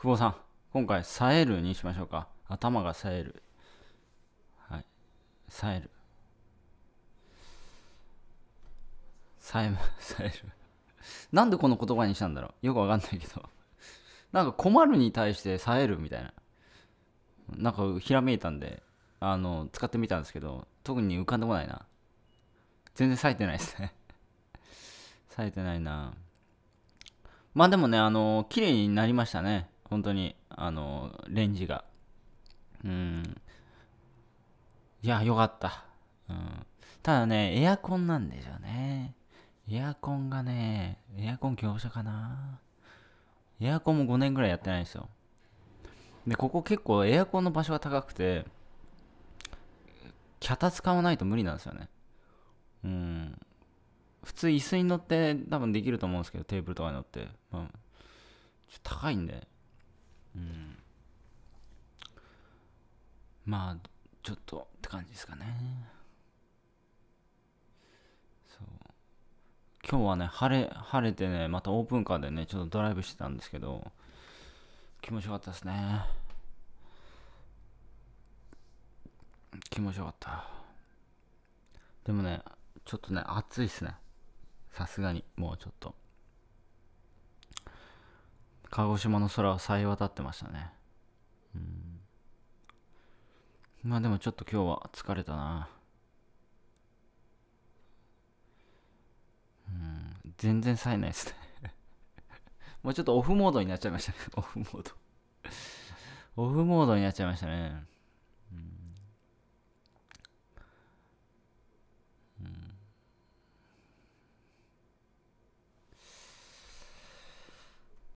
久保さん、今回、冴えるにしましょうか。頭が冴える。はい。冴える。さえ、さえる。なんでこの言葉にしたんだろうよくわかんないけど。なんか困るに対して冴えるみたいな。なんかひらめいたんで、あの、使ってみたんですけど、特に浮かんでこないな。全然冴えてないですね冴えてないな。まあでもね、あの、綺麗になりましたね。本当に、あの、レンジが。うん。いや、よかった。うん。ただね、エアコンなんですよね。エアコンがね、エアコン業者かな。エアコンも5年ぐらいやってないんですよ。で、ここ結構エアコンの場所が高くて、脚立買わないと無理なんですよね。うん。普通椅子に乗って多分できると思うんですけど、テーブルとかに乗って。まあ、ちょっと高いんで。うんまあちょっとって感じですかねそう今日はね晴れ晴れてねまたオープンカーでねちょっとドライブしてたんですけど気持ちよかったですね気持ちよかったでもねちょっとね暑いっすねさすがにもうちょっと鹿児島の空は冴え渡ってましたねうんまあでもちょっと今日は疲れたなうん全然冴えないですね もうちょっとオフモードになっちゃいましたねオフモードオフモードになっちゃいましたね